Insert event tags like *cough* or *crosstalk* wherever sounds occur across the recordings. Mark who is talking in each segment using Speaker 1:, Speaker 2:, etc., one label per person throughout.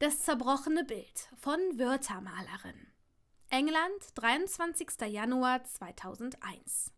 Speaker 1: Das zerbrochene Bild von Wirtermalerin. England, 23. Januar 2001.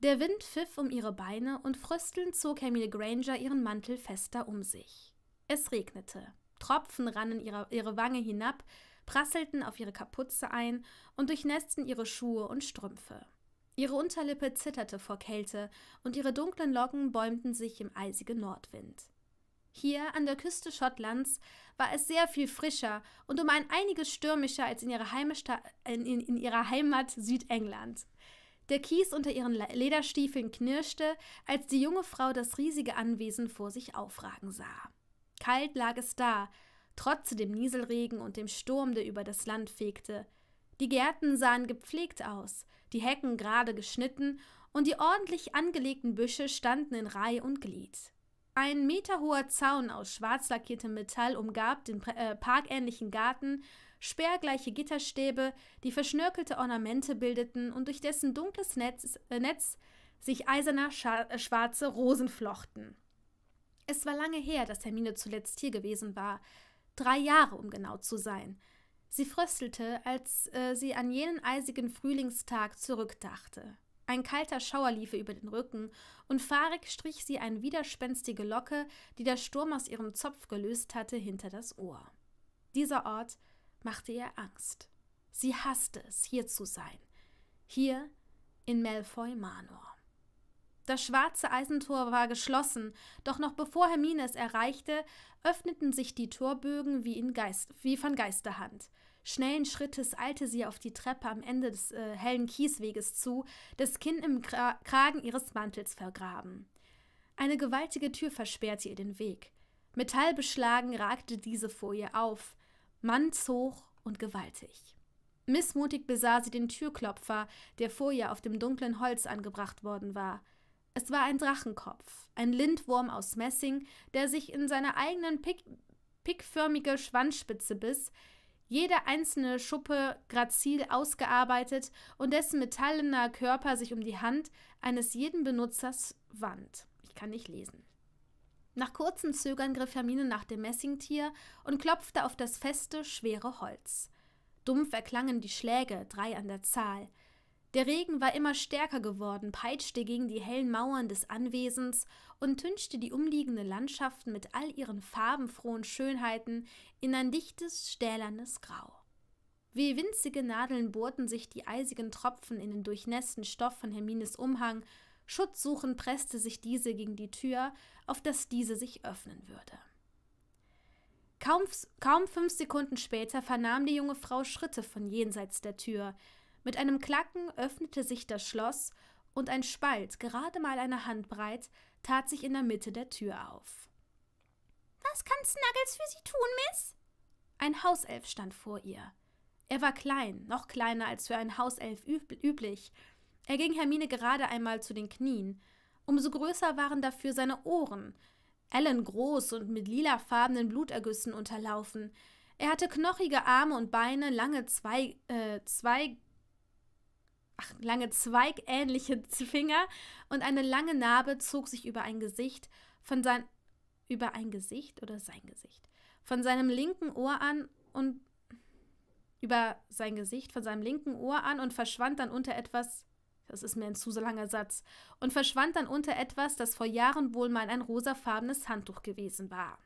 Speaker 1: Der Wind pfiff um ihre Beine und fröstelnd zog Hermine Granger ihren Mantel fester um sich. Es regnete. Tropfen rannen ihre, ihre Wange hinab, prasselten auf ihre Kapuze ein und durchnässten ihre Schuhe und Strümpfe. Ihre Unterlippe zitterte vor Kälte und ihre dunklen Locken bäumten sich im eisigen Nordwind. Hier an der Küste Schottlands war es sehr viel frischer und um ein einiges stürmischer als in ihrer, Heimsta in, in, in ihrer Heimat Südengland. Der Kies unter ihren Lederstiefeln knirschte, als die junge Frau das riesige Anwesen vor sich aufragen sah. Kalt lag es da, trotz dem Nieselregen und dem Sturm, der über das Land fegte. Die Gärten sahen gepflegt aus, die Hecken gerade geschnitten und die ordentlich angelegten Büsche standen in Reihe und Glied. Ein meterhoher Zaun aus schwarz lackiertem Metall umgab den äh, parkähnlichen Garten, sperrgleiche Gitterstäbe, die verschnörkelte Ornamente bildeten und durch dessen dunkles Netz, äh, Netz sich eiserner Scha äh, schwarze Rosen flochten. Es war lange her, dass Hermine zuletzt hier gewesen war, drei Jahre, um genau zu sein. Sie fröstelte, als äh, sie an jenen eisigen Frühlingstag zurückdachte. Ein kalter Schauer lief über den Rücken, und fahrig strich sie eine widerspenstige Locke, die der Sturm aus ihrem Zopf gelöst hatte, hinter das Ohr. Dieser Ort machte ihr Angst. Sie hasste es, hier zu sein. Hier in Malfoy Manor. Das schwarze Eisentor war geschlossen, doch noch bevor Hermine es erreichte, öffneten sich die Torbögen wie, Geist, wie von Geisterhand. Schnellen Schrittes eilte sie auf die Treppe am Ende des äh, hellen Kiesweges zu, das Kinn im Kra Kragen ihres Mantels vergraben. Eine gewaltige Tür versperrte ihr den Weg. Metallbeschlagen ragte diese vor ihr auf, mannshoch und gewaltig. Missmutig besah sie den Türklopfer, der vor ihr auf dem dunklen Holz angebracht worden war. Es war ein Drachenkopf, ein Lindwurm aus Messing, der sich in seiner eigenen Pick pickförmige Schwanzspitze biss, jede einzelne Schuppe grazil ausgearbeitet und dessen metallener Körper sich um die Hand eines jeden Benutzers wand. Ich kann nicht lesen. Nach kurzem Zögern griff Hermine nach dem Messingtier und klopfte auf das feste, schwere Holz. Dumpf erklangen die Schläge, drei an der Zahl. Der Regen war immer stärker geworden, peitschte gegen die hellen Mauern des Anwesens und tünschte die umliegenden Landschaften mit all ihren farbenfrohen Schönheiten in ein dichtes, stählernes Grau. Wie winzige Nadeln bohrten sich die eisigen Tropfen in den durchnässten Stoff von Hermines Umhang, schutzsuchend presste sich diese gegen die Tür, auf dass diese sich öffnen würde. Kaum, kaum fünf Sekunden später vernahm die junge Frau Schritte von jenseits der Tür, mit einem Klacken öffnete sich das Schloss, und ein Spalt, gerade mal eine Handbreit, tat sich in der Mitte der Tür auf. Was kann Snuggles für Sie tun, Miss? Ein Hauself stand vor ihr. Er war klein, noch kleiner als für einen Hauself üb üblich. Er ging Hermine gerade einmal zu den Knien. Umso größer waren dafür seine Ohren. Ellen groß und mit lilafarbenen Blutergüssen unterlaufen. Er hatte knochige Arme und Beine, lange Zweig, äh, Zweig ach, lange zweigähnliche Finger und eine lange Narbe zog sich über ein Gesicht von sein über ein Gesicht oder sein Gesicht von seinem linken Ohr an und über sein Gesicht von seinem linken Ohr an und verschwand dann unter etwas das ist mir ein zu langer Satz und verschwand dann unter etwas, das vor Jahren wohl mal ein rosafarbenes Handtuch gewesen war.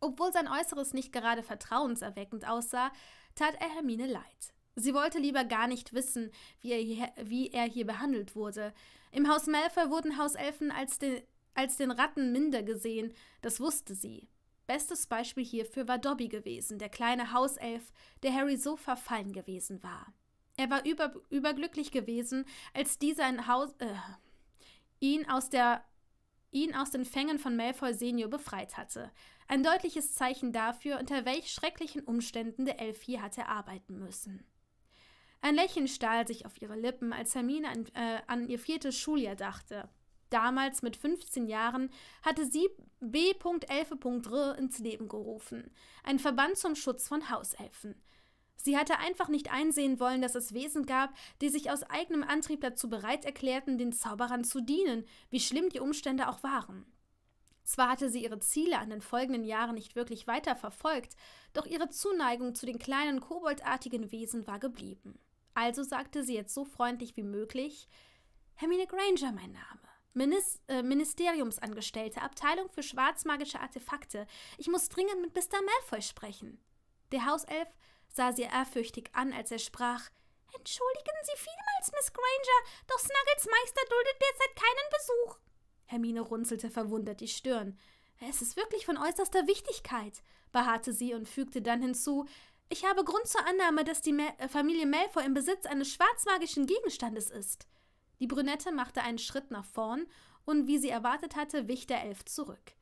Speaker 1: Obwohl sein Äußeres nicht gerade vertrauenserweckend aussah, tat er Hermine leid. Sie wollte lieber gar nicht wissen, wie er hier, wie er hier behandelt wurde. Im Haus Malfoy wurden Hauselfen als den, als den Ratten minder gesehen, das wusste sie. Bestes Beispiel hierfür war Dobby gewesen, der kleine Hauself, der Harry so verfallen gewesen war. Er war über, überglücklich gewesen, als dieser äh, ihn, aus der, ihn aus den Fängen von Malfoy Senior befreit hatte. Ein deutliches Zeichen dafür, unter welch schrecklichen Umständen der Elf hier hatte arbeiten müssen. Ein Lächeln stahl sich auf ihre Lippen, als Hermine an, äh, an ihr viertes Schuljahr dachte. Damals mit 15 Jahren hatte sie B.11.r ins Leben gerufen, ein Verband zum Schutz von Hauselfen. Sie hatte einfach nicht einsehen wollen, dass es Wesen gab, die sich aus eigenem Antrieb dazu bereit erklärten, den Zauberern zu dienen, wie schlimm die Umstände auch waren. Zwar hatte sie ihre Ziele an den folgenden Jahren nicht wirklich weiter verfolgt, doch ihre Zuneigung zu den kleinen koboldartigen Wesen war geblieben. Also sagte sie jetzt so freundlich wie möglich: Hermine Granger, mein Name. Minis äh, Ministeriumsangestellte, Abteilung für schwarzmagische Artefakte. Ich muss dringend mit Mr. Malfoy sprechen. Der Hauself sah sie ehrfürchtig an, als er sprach. Entschuldigen Sie vielmals, Miss Granger, doch Snuggles Meister duldet derzeit keinen Besuch. Hermine runzelte verwundert die Stirn. Es ist wirklich von äußerster Wichtigkeit, beharrte sie und fügte dann hinzu, ich habe Grund zur Annahme, dass die Ma äh, Familie Malfoy im Besitz eines schwarzmagischen Gegenstandes ist. Die Brünette machte einen Schritt nach vorn und wie sie erwartet hatte, wich der Elf zurück.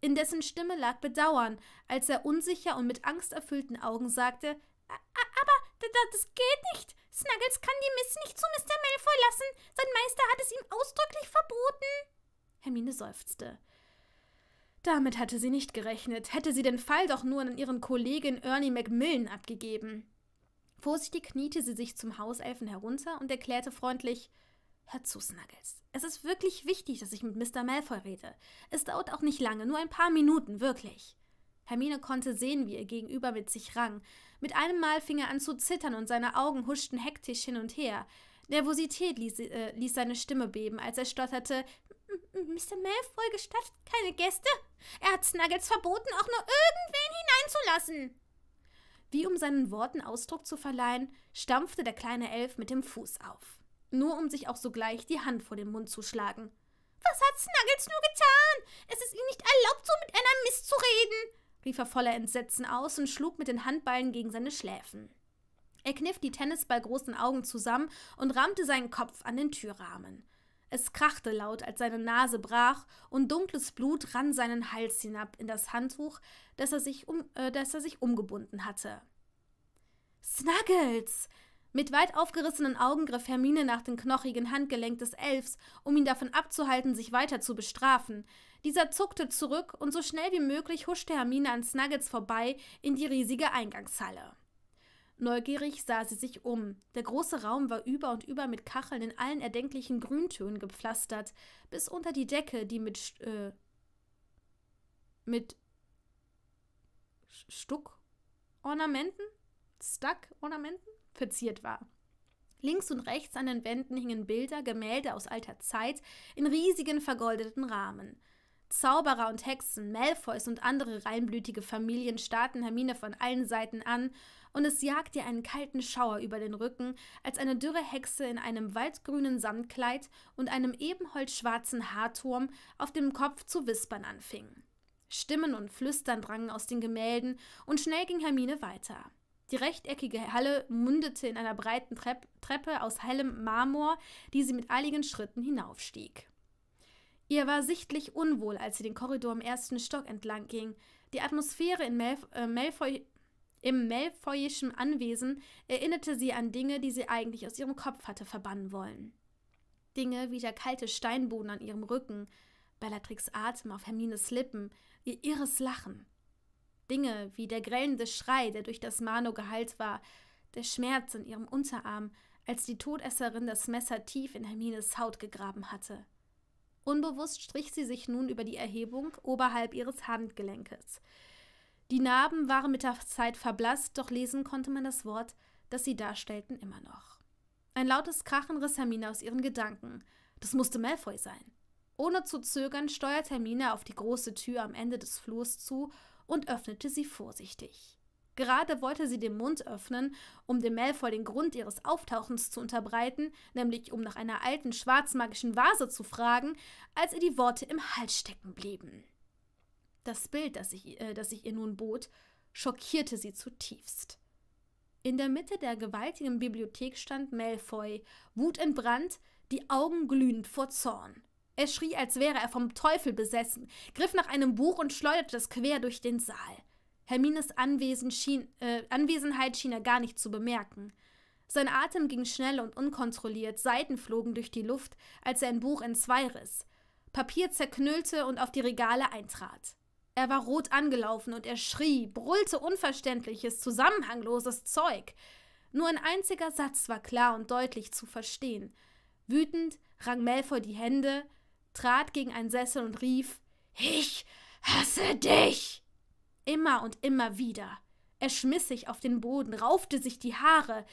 Speaker 1: In dessen Stimme lag Bedauern, als er unsicher und mit angsterfüllten Augen sagte: Aber das geht nicht! Snuggles kann die Miss nicht zu Mr. Malfoy lassen! Sein Meister hat es ihm ausdrücklich verboten! Hermine seufzte. Damit hatte sie nicht gerechnet, hätte sie den Fall doch nur an ihren Kollegen Ernie Macmillan abgegeben. Vorsichtig kniete sie sich zum Hauselfen herunter und erklärte freundlich, Hör zu, Snuggles. Es ist wirklich wichtig, dass ich mit Mr. Malfoy rede. Es dauert auch nicht lange, nur ein paar Minuten, wirklich. Hermine konnte sehen, wie ihr Gegenüber mit sich rang. Mit einem Mal fing er an zu zittern und seine Augen huschten hektisch hin und her. Nervosität ließ, äh, ließ seine Stimme beben, als er stotterte: Mr. Hm, Malfoy gestattet keine Gäste. Er hat Snuggles verboten, auch nur irgendwen hineinzulassen. Wie um seinen Worten Ausdruck zu verleihen, stampfte der kleine Elf mit dem Fuß auf. Nur um sich auch sogleich die Hand vor den Mund zu schlagen. Was hat Snuggles nur getan? Es ist ihm nicht erlaubt, so mit einer Mist zu reden, rief er voller Entsetzen aus und schlug mit den Handballen gegen seine Schläfen. Er kniff die Tennisballgroßen Augen zusammen und rammte seinen Kopf an den Türrahmen. Es krachte laut, als seine Nase brach, und dunkles Blut rann seinen Hals hinab in das Handtuch, das er sich, um, äh, das er sich umgebunden hatte. Snuggles! Mit weit aufgerissenen Augen griff Hermine nach dem knochigen Handgelenk des Elfs, um ihn davon abzuhalten, sich weiter zu bestrafen. Dieser zuckte zurück und so schnell wie möglich huschte Hermine an Snuggles vorbei in die riesige Eingangshalle. Neugierig sah sie sich um. Der große Raum war über und über mit Kacheln in allen erdenklichen Grüntönen gepflastert, bis unter die Decke, die mit äh, mit Stuckornamenten, stuck verziert war. Links und rechts an den Wänden hingen Bilder, Gemälde aus alter Zeit in riesigen vergoldeten Rahmen. Zauberer und Hexen, Malfoys und andere reinblütige Familien starrten Hermine von allen Seiten an und es jagt dir einen kalten Schauer über den Rücken, als eine dürre Hexe in einem waldgrünen Samtkleid und einem ebenholzschwarzen Haarturm auf dem Kopf zu wispern anfing. Stimmen und Flüstern drangen aus den Gemälden und schnell ging Hermine weiter. Die rechteckige Halle mündete in einer breiten Trepp Treppe aus hellem Marmor, die sie mit eiligen Schritten hinaufstieg. Ihr war sichtlich unwohl, als sie den Korridor im ersten Stock entlang ging. Die Atmosphäre in Malf äh, Malfoy im Malfoyischen Anwesen erinnerte sie an Dinge, die sie eigentlich aus ihrem Kopf hatte verbannen wollen. Dinge wie der kalte Steinboden an ihrem Rücken, Bellatrix Atem auf Hermines Lippen, ihr irres Lachen. Dinge wie der grellende Schrei, der durch das Mano geheilt war, der Schmerz in ihrem Unterarm, als die Todesserin das Messer tief in Hermines Haut gegraben hatte. Unbewusst strich sie sich nun über die Erhebung oberhalb ihres Handgelenkes. Die Narben waren mit der Zeit verblasst, doch lesen konnte man das Wort, das sie darstellten, immer noch. Ein lautes Krachen riss Hermine aus ihren Gedanken. Das musste Malfoy sein. Ohne zu zögern steuerte Hermine auf die große Tür am Ende des Flurs zu und öffnete sie vorsichtig. Gerade wollte sie den Mund öffnen, um dem Malfoy den Grund ihres Auftauchens zu unterbreiten, nämlich um nach einer alten schwarzmagischen Vase zu fragen, als ihr die Worte im Hals stecken blieben. Das Bild, das ich, äh, das ich ihr nun bot, schockierte sie zutiefst. In der Mitte der gewaltigen Bibliothek stand Malfoy, wutentbrannt, die Augen glühend vor Zorn. Er schrie, als wäre er vom Teufel besessen, griff nach einem Buch und schleuderte es quer durch den Saal. Hermines Anwesen schien, äh, Anwesenheit schien er gar nicht zu bemerken. Sein Atem ging schnell und unkontrolliert, Seiten flogen durch die Luft, als er ein Buch in riss, Papier zerknüllte und auf die Regale eintrat. Er war rot angelaufen und er schrie, brüllte unverständliches, zusammenhangloses Zeug. Nur ein einziger Satz war klar und deutlich zu verstehen. Wütend rang Malfoy die Hände, trat gegen einen Sessel und rief: Ich hasse dich! Immer und immer wieder. Er schmiss sich auf den Boden, raufte sich die Haare.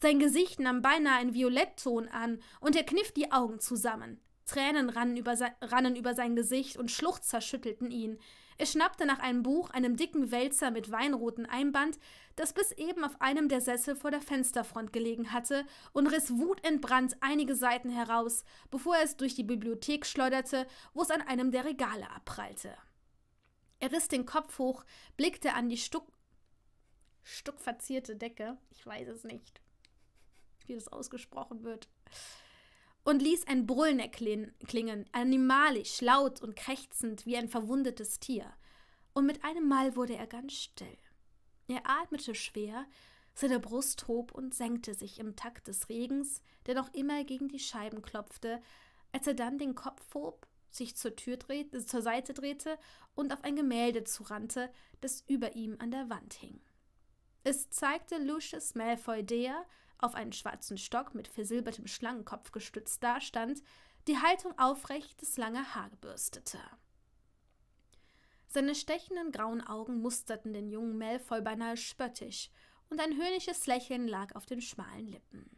Speaker 1: Sein Gesicht nahm beinahe einen Violettton an und er kniff die Augen zusammen. Tränen rannen über, rannen über sein Gesicht und Schluchzer schüttelten ihn. Er schnappte nach einem Buch, einem dicken Wälzer mit weinrotem Einband, das bis eben auf einem der Sessel vor der Fensterfront gelegen hatte, und riss wutentbrannt einige Seiten heraus, bevor er es durch die Bibliothek schleuderte, wo es an einem der Regale abprallte. Er riss den Kopf hoch, blickte an die Stuck stuckverzierte Decke. Ich weiß es nicht, wie das ausgesprochen wird und ließ ein Brüllen erklingen, animalisch, laut und krächzend wie ein verwundetes Tier. Und mit einem Mal wurde er ganz still. Er atmete schwer, seine Brust hob und senkte sich im Takt des Regens, der noch immer gegen die Scheiben klopfte, als er dann den Kopf hob, sich zur, Tür drehte, zur Seite drehte und auf ein Gemälde zurannte, das über ihm an der Wand hing. Es zeigte Lucius Malfoy der, auf einen schwarzen Stock mit versilbertem Schlangenkopf gestützt dastand, die Haltung aufrecht, das lange Haar gebürstete. Seine stechenden grauen Augen musterten den jungen Malfoy beinahe spöttisch, und ein höhnisches Lächeln lag auf den schmalen Lippen.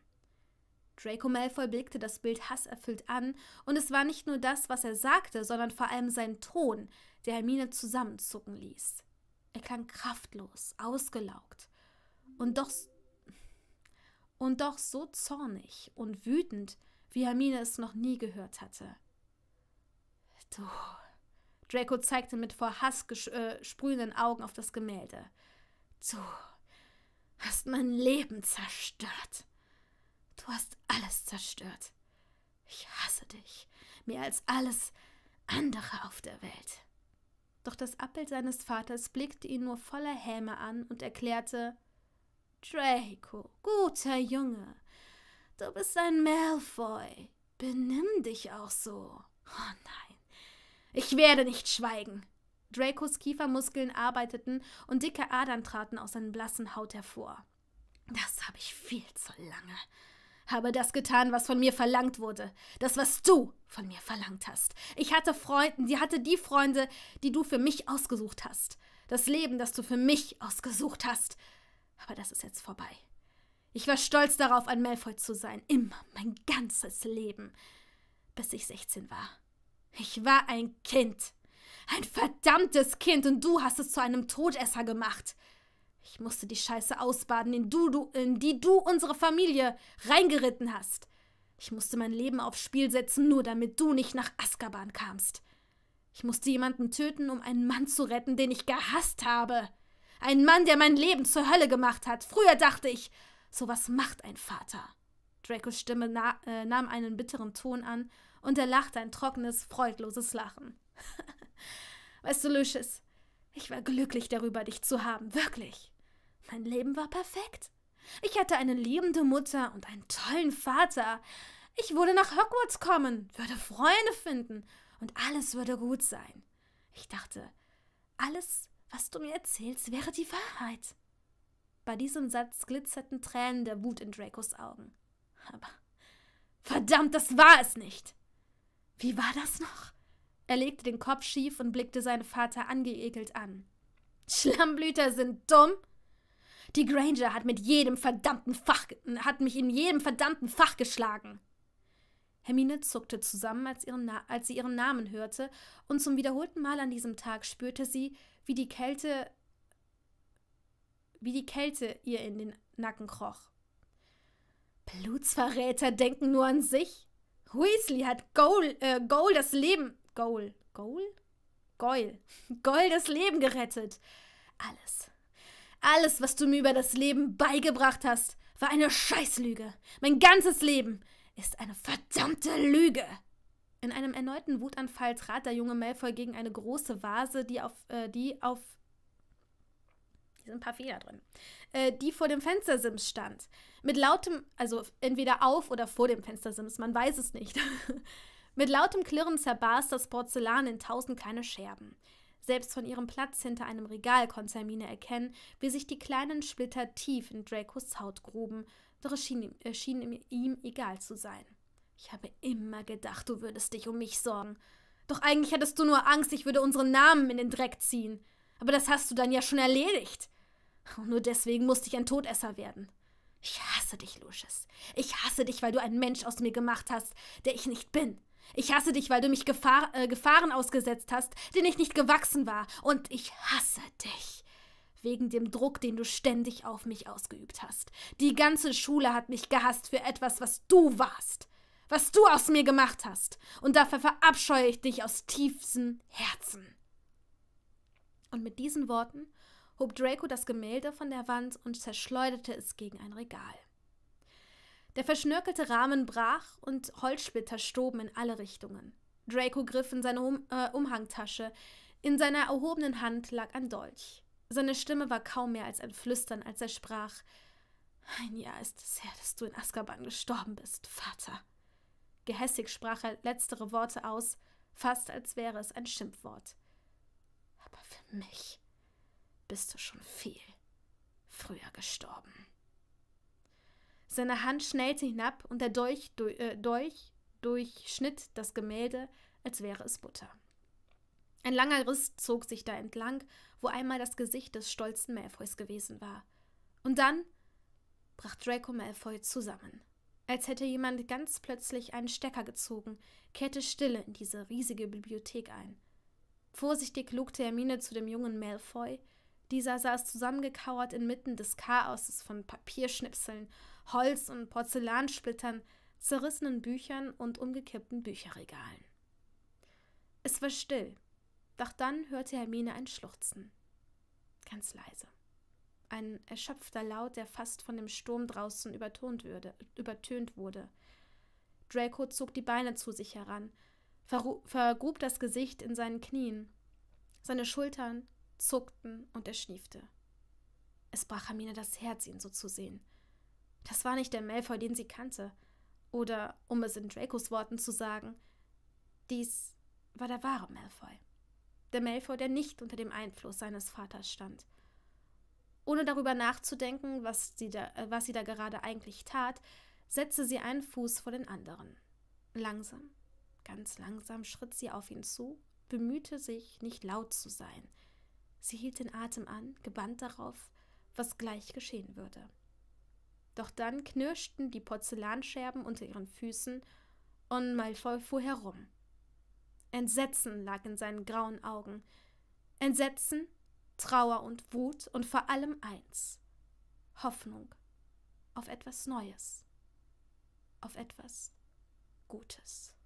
Speaker 1: Draco Malfoy blickte das Bild hasserfüllt an, und es war nicht nur das, was er sagte, sondern vor allem sein Ton, der Hermine zusammenzucken ließ. Er klang kraftlos, ausgelaugt. Und doch und doch so zornig und wütend, wie Hermine es noch nie gehört hatte. Du. Draco zeigte mit vor Hass äh, sprühenden Augen auf das Gemälde. Du hast mein Leben zerstört. Du hast alles zerstört. Ich hasse dich, mehr als alles andere auf der Welt. Doch das Abbild seines Vaters blickte ihn nur voller Häme an und erklärte, Draco, guter Junge, du bist ein Malfoy. Benimm dich auch so. Oh nein, ich werde nicht schweigen. Dracos Kiefermuskeln arbeiteten und dicke Adern traten aus seinen blassen Haut hervor. Das habe ich viel zu lange. Habe das getan, was von mir verlangt wurde. Das, was du von mir verlangt hast. Ich hatte Freunden, sie hatte die Freunde, die du für mich ausgesucht hast. Das Leben, das du für mich ausgesucht hast. Aber das ist jetzt vorbei. Ich war stolz darauf, ein Malfoy zu sein. Immer, mein ganzes Leben. Bis ich 16 war. Ich war ein Kind. Ein verdammtes Kind und du hast es zu einem Todesser gemacht. Ich musste die Scheiße ausbaden, in, du, du, in die du unsere Familie reingeritten hast. Ich musste mein Leben aufs Spiel setzen, nur damit du nicht nach Azkaban kamst. Ich musste jemanden töten, um einen Mann zu retten, den ich gehasst habe. Ein Mann, der mein Leben zur Hölle gemacht hat. Früher dachte ich, sowas macht ein Vater. Dracos Stimme na, äh, nahm einen bitteren Ton an und er lachte ein trockenes, freudloses Lachen. *laughs* weißt du, Lucius, ich war glücklich darüber, dich zu haben, wirklich. Mein Leben war perfekt. Ich hatte eine liebende Mutter und einen tollen Vater. Ich würde nach Hogwarts kommen, würde Freunde finden und alles würde gut sein. Ich dachte, alles was du mir erzählst, wäre die Wahrheit. Bei diesem Satz glitzerten Tränen der Wut in Dracos Augen. Aber verdammt, das war es nicht. Wie war das noch? Er legte den Kopf schief und blickte seinen Vater angeekelt an. Schlammblüter sind dumm. Die Granger hat mit jedem verdammten Fach hat mich in jedem verdammten Fach geschlagen. Hermine zuckte zusammen, als, als sie ihren Namen hörte, und zum wiederholten Mal an diesem Tag spürte sie, wie die Kälte, wie die Kälte ihr in den Nacken kroch. Blutsverräter denken nur an sich. Weasley hat Goal, äh, Goal das Leben. Goal. Goal? Goal. *laughs* Goal das Leben gerettet. Alles. Alles, was du mir über das Leben beigebracht hast, war eine Scheißlüge. Mein ganzes Leben ist eine verdammte Lüge. In einem erneuten Wutanfall trat der junge Malfoy gegen eine große Vase, die auf, äh, die auf hier sind ein paar Fehler drin, äh, die vor dem Fenstersims stand. Mit lautem, also entweder auf oder vor dem Fenstersims, man weiß es nicht. *laughs* Mit lautem Klirren zerbarst das Porzellan in tausend kleine Scherben. Selbst von ihrem Platz hinter einem Regal konnte Hermine erkennen, wie sich die kleinen Splitter tief in Dracos Haut gruben, doch es schien äh, schien ihm egal zu sein. Ich habe immer gedacht, du würdest dich um mich sorgen. Doch eigentlich hattest du nur Angst, ich würde unseren Namen in den Dreck ziehen. Aber das hast du dann ja schon erledigt. Und nur deswegen musste ich ein Todesser werden. Ich hasse dich, Lucius. Ich hasse dich, weil du einen Mensch aus mir gemacht hast, der ich nicht bin. Ich hasse dich, weil du mich Gefahr, äh, Gefahren ausgesetzt hast, denen ich nicht gewachsen war. Und ich hasse dich. Wegen dem Druck, den du ständig auf mich ausgeübt hast. Die ganze Schule hat mich gehasst für etwas, was du warst was du aus mir gemacht hast, und dafür verabscheue ich dich aus tiefstem Herzen. Und mit diesen Worten hob Draco das Gemälde von der Wand und zerschleuderte es gegen ein Regal. Der verschnörkelte Rahmen brach und Holzsplitter stoben in alle Richtungen. Draco griff in seine um äh, Umhangtasche. In seiner erhobenen Hand lag ein Dolch. Seine Stimme war kaum mehr als ein Flüstern, als er sprach: Ein Jahr ist es her, dass du in Azkaban gestorben bist, Vater. Gehässig sprach er letztere Worte aus, fast als wäre es ein Schimpfwort. Aber für mich bist du schon viel früher gestorben. Seine Hand schnellte hinab und der Dolch, durch, äh, durch, durchschnitt das Gemälde, als wäre es Butter. Ein langer Riss zog sich da entlang, wo einmal das Gesicht des stolzen Malfoys gewesen war. Und dann brach Draco Malfoy zusammen als hätte jemand ganz plötzlich einen Stecker gezogen, kehrte Stille in diese riesige Bibliothek ein. Vorsichtig lugte Hermine zu dem jungen Malfoy. Dieser saß zusammengekauert inmitten des Chaoses von Papierschnipseln, Holz- und Porzellansplittern, zerrissenen Büchern und umgekippten Bücherregalen. Es war still, doch dann hörte Hermine ein Schluchzen. Ganz leise ein erschöpfter Laut, der fast von dem Sturm draußen übertönt, würde, übertönt wurde. Draco zog die Beine zu sich heran, vergrub das Gesicht in seinen Knien. Seine Schultern zuckten und er schniefte. Es brach Hermine das Herz, ihn so zu sehen. Das war nicht der Malfoy, den sie kannte. Oder, um es in Dracos Worten zu sagen, dies war der wahre Malfoy. Der Malfoy, der nicht unter dem Einfluss seines Vaters stand – ohne darüber nachzudenken, was sie, da, äh, was sie da gerade eigentlich tat, setzte sie einen Fuß vor den anderen. Langsam, ganz langsam schritt sie auf ihn zu, bemühte sich, nicht laut zu sein. Sie hielt den Atem an, gebannt darauf, was gleich geschehen würde. Doch dann knirschten die Porzellanscherben unter ihren Füßen und Malfoy fuhr herum. Entsetzen lag in seinen grauen Augen. Entsetzen, Trauer und Wut und vor allem eins, Hoffnung auf etwas Neues, auf etwas Gutes.